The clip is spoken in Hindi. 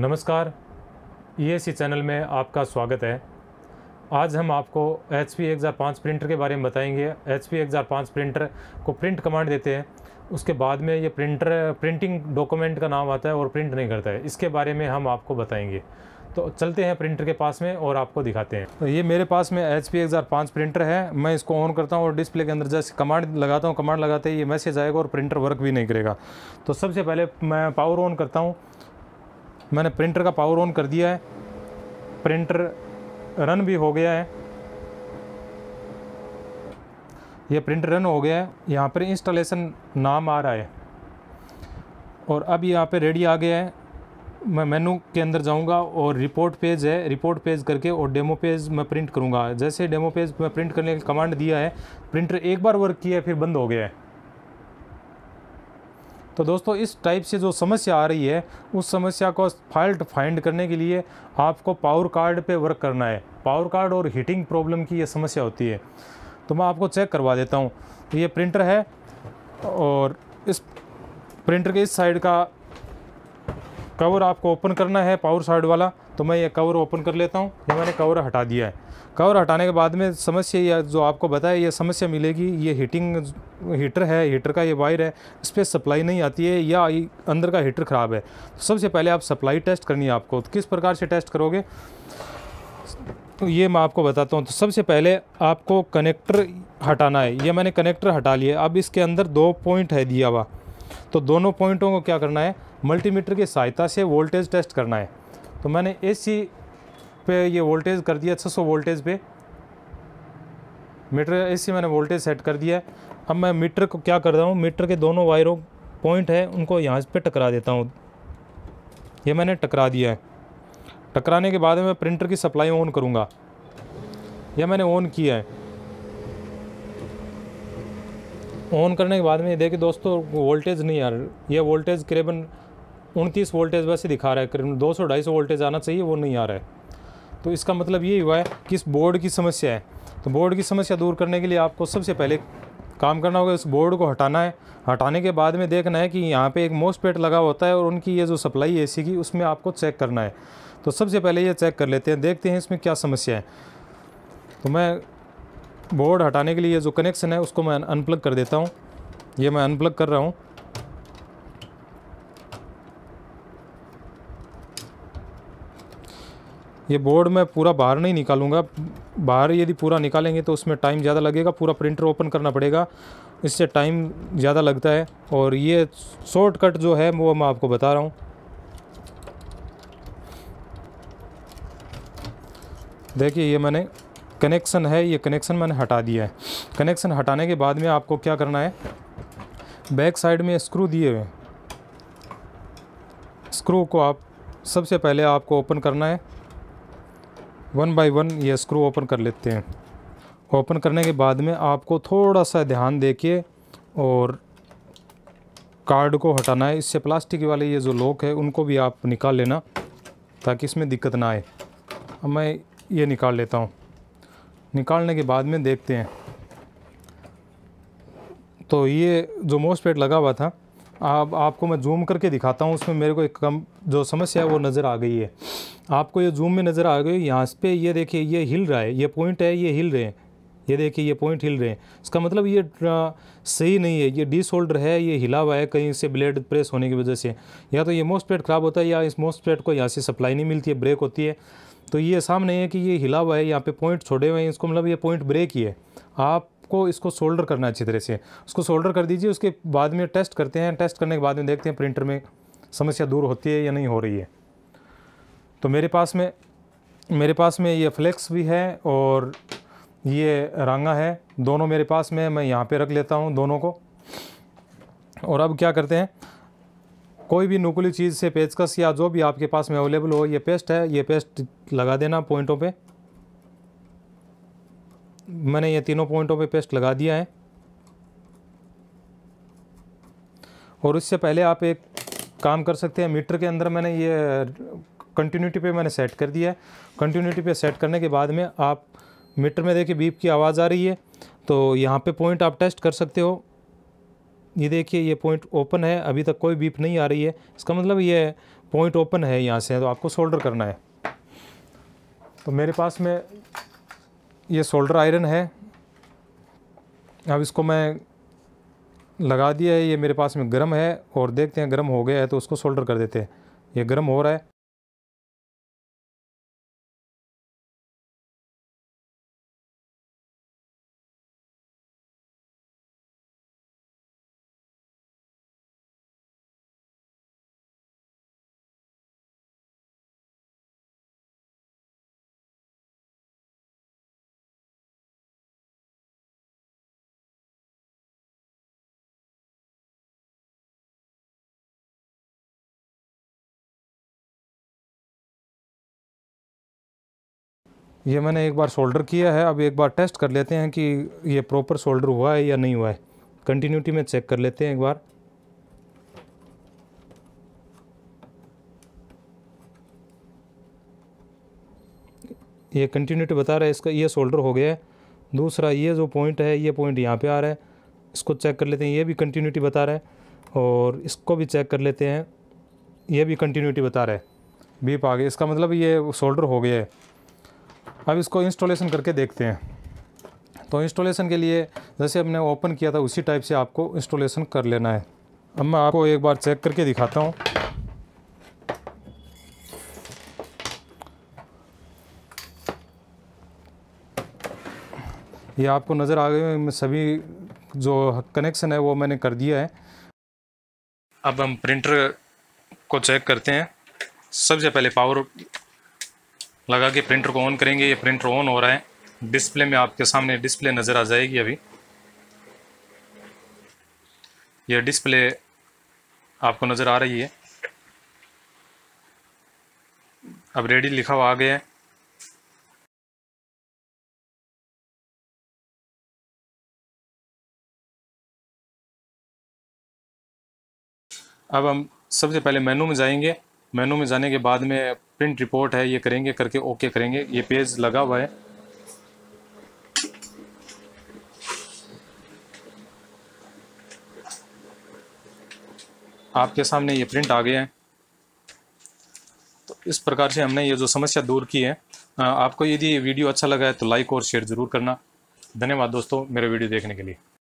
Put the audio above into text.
नमस्कार ई e चैनल में आपका स्वागत है आज हम आपको एच पी एक हज़ार पाँच प्रिंटर के बारे में बताएंगे एच पी एक हज़ार पाँच प्रिंटर को प्रिंट कमांड देते हैं उसके बाद में ये प्रिंटर प्रिंटिंग डॉक्यूमेंट का नाम आता है और प्रिंट नहीं करता है इसके बारे में हम आपको बताएंगे तो चलते हैं प्रिंटर के पास में और आपको दिखाते हैं तो ये मेरे पास में एच पी प्रिंटर है मैं इसको ऑन करता हूँ और डिस्प्ले के अंदर जैसे कमांड लगाता हूँ कमांड लगाते ही ये मैसेज आएगा और प्रिंटर वर्क भी नहीं करेगा तो सबसे पहले मैं पावर ऑन करता हूँ मैंने प्रिंटर का पावर ऑन कर दिया है प्रिंटर रन भी हो गया है यह प्रिंटर रन हो गया है यहाँ पर इंस्टॉलेशन नाम आ रहा है और अब यहाँ पे रेडी आ गया है मैं मेनू के अंदर जाऊँगा और रिपोर्ट पेज है रिपोर्ट पेज करके और डेमो पेज मैं प्रिंट करूँगा जैसे डेमो पेज मैं प्रिंट करने की कमांड दिया है प्रिंटर एक बार वर्क किया है फिर बंद हो गया है तो दोस्तों इस टाइप से जो समस्या आ रही है उस समस्या को फॉल्ट फाइंड करने के लिए आपको पावर कार्ड पे वर्क करना है पावर कार्ड और हीटिंग प्रॉब्लम की ये समस्या होती है तो मैं आपको चेक करवा देता हूँ तो ये प्रिंटर है और इस प्रिंटर के इस साइड का कवर आपको ओपन करना है पावर साइड वाला तो मैं ये कवर ओपन कर लेता हूँ ये मैंने कवर हटा दिया है कवर हटाने के बाद में समस्या या जो आपको बताया ये समस्या मिलेगी ये हीटिंग हीटर है हीटर का ये वायर है इस पर सप्लाई नहीं आती है या अंदर का हीटर ख़राब है तो सबसे पहले आप सप्लाई टेस्ट करनी है आपको तो किस प्रकार से टेस्ट करोगे तो ये मैं आपको बताता हूँ तो सबसे पहले आपको कनेक्टर हटाना है ये मैंने कनेक्टर हटा लिया अब इसके अंदर दो पॉइंट है दिया हुआ तो दोनों पॉइंटों को क्या करना है मल्टीमीटर की सहायता से वोल्टेज टेस्ट करना है तो मैंने एसी पे ये वोल्टेज कर दिया छः वोल्टेज पे मीटर एसी मैंने वोल्टेज सेट कर दिया है अब मैं मीटर को क्या कर रहा हूँ मीटर के दोनों वायरों पॉइंट है उनको यहाँ पे टकरा देता हूँ ये मैंने टकरा दिया है टकराने के बाद मैं प्रिंटर की सप्लाई ऑन करूँगा यह मैंने ऑन किया है ऑन करने के बाद में ये देखिए दोस्तों वोल्टेज नहीं यार यह वोल्टेज करीबन उनतीस वोल्टेज वैसे दिखा रहा है करीब दो सौ ढाई सौ वोल्टेज आना चाहिए वो नहीं आ रहा है तो इसका मतलब ये हुआ है कि इस बोर्ड की समस्या है तो बोर्ड की समस्या दूर करने के लिए आपको सबसे पहले काम करना होगा इस बोर्ड को हटाना है हटाने के बाद में देखना है कि यहाँ पे एक मोस्ट लगा होता है और उनकी ये जो सप्लाई है एसी की उसमें आपको चेक करना है तो सबसे पहले ये चेक कर लेते हैं देखते हैं इसमें क्या समस्या है तो मैं बोर्ड हटाने के लिए जो कनेक्शन है उसको मैं अनप्लग कर देता हूँ ये मैं अनप्लग कर रहा हूँ ये बोर्ड मैं पूरा बाहर नहीं निकालूंगा बाहर यदि पूरा निकालेंगे तो उसमें टाइम ज़्यादा लगेगा पूरा प्रिंटर ओपन करना पड़ेगा इससे टाइम ज़्यादा लगता है और ये शॉर्टकट जो है वो मैं आपको बता रहा हूँ देखिए ये मैंने कनेक्शन है ये कनेक्शन मैंने हटा दिया है कनेक्शन हटाने के बाद में आपको क्या करना है बैक साइड में स्क्रू दिए हुए स्क्रू को आप सबसे पहले आपको ओपन करना है वन बाय वन ये स्क्रू ओपन कर लेते हैं ओपन करने के बाद में आपको थोड़ा सा ध्यान देखिए और कार्ड को हटाना है इससे प्लास्टिक वाले ये जो लॉक है उनको भी आप निकाल लेना ताकि इसमें दिक्कत ना आए अब मैं ये निकाल लेता हूँ निकालने के बाद में देखते हैं तो ये जो मोस्ट पेट लगा हुआ था अब आपको मैं जूम करके दिखाता हूँ उसमें मेरे को एक कम जो समस्या है वो नज़र आ गई है आपको ये जूम में नज़र आ गई यहाँ पे ये देखिए ये हिल रहा है ये पॉइंट है ये हिल रहे हैं ये देखिए ये पॉइंट हिल रहे हैं इसका मतलब ये सही नहीं है ये डी शोल्डर है ये हिला हुआ है कहीं से ब्लेड प्रेस होने की वजह से या तो ये मोस्ट प्लेट ख़राब होता है या इस मोस्ट प्लेट को यहाँ से सप्लाई नहीं मिलती है ब्रेक होती है तो ये सामने है कि ये हिला हुआ है यहाँ पे पॉइंट छोड़े हुए हैं इसको मतलब ये पॉइंट ब्रेक ही है आप आपको इसको सोल्डर करना अच्छी तरह से उसको सोल्डर कर दीजिए उसके बाद में टेस्ट करते हैं टेस्ट करने के बाद में देखते हैं प्रिंटर में समस्या दूर होती है या नहीं हो रही है तो मेरे पास में मेरे पास में ये फ्लेक्स भी है और ये रंगा है दोनों मेरे पास में मैं यहाँ पे रख लेता हूँ दोनों को और अब क्या करते हैं कोई भी नुकली चीज़ से पेचकस या जो भी आपके पास में अवेलेबल हो ये पेस्ट है ये पेस्ट लगा देना पॉइंटों पे मैंने ये तीनों पॉइंटों पे पेस्ट लगा दिया है और उससे पहले आप एक काम कर सकते हैं मीटर के अंदर मैंने ये कंटिन्यूटी पे मैंने सेट कर दिया है कंटिन्यूटी पे सेट करने के बाद में आप मीटर में देखिए बीप की आवाज़ आ रही है तो यहाँ पे पॉइंट आप टेस्ट कर सकते हो ये देखिए ये पॉइंट ओपन है अभी तक कोई बीप नहीं आ रही है इसका मतलब ये पॉइंट ओपन है यहाँ से तो आपको सोल्डर करना है तो मेरे पास में ये सोल्डर आयरन है अब इसको मैं लगा दिया है ये मेरे पास में गर्म है और देखते हैं गर्म हो गया है तो उसको सोल्डर कर देते हैं ये गर्म हो रहा है ये मैंने एक बार सोल्डर किया है अब एक बार टेस्ट कर लेते हैं कि ये प्रॉपर सोल्डर हुआ है या नहीं हुआ है कंटिन्यूटी में चेक कर लेते हैं एक बार ये कंटिन्यूटी बता रहा है इसका ये सोल्डर हो गया है दूसरा ये जो पॉइंट है ये पॉइंट यहाँ पे आ रहा है इसको चेक कर लेते हैं ये भी कंटिन्यूटी बता रहा है और इसको भी चेक कर लेते हैं ये भी कंटिन्यूटी बता रहा है बीप आ गया इसका मतलब ये सोल्डर हो गया है अब इसको इंस्टॉलेशन करके देखते हैं तो इंस्टॉलेशन के लिए जैसे हमने ओपन किया था उसी टाइप से आपको इंस्टॉलेशन कर लेना है अब मैं आपको एक बार चेक करके दिखाता हूँ ये आपको नज़र आ गए सभी जो कनेक्शन है वो मैंने कर दिया है अब हम प्रिंटर को चेक करते हैं सबसे पहले पावर लगा के प्रिंटर को ऑन करेंगे ये प्रिंटर ऑन हो रहा है डिस्प्ले में आपके सामने डिस्प्ले नज़र आ जाएगी अभी यह डिस्प्ले आपको नज़र आ रही है अब रेडी लिखा हुआ आ गया है अब हम सबसे पहले मेनू में जाएंगे मेनू में जाने के बाद में प्रिंट रिपोर्ट है ये करेंगे करके ओके करेंगे ये पेज लगा हुआ है आपके सामने ये प्रिंट आ गया है तो इस प्रकार से हमने ये जो समस्या दूर की है आपको यदि वीडियो अच्छा लगा है तो लाइक और शेयर ज़रूर करना धन्यवाद दोस्तों मेरे वीडियो देखने के लिए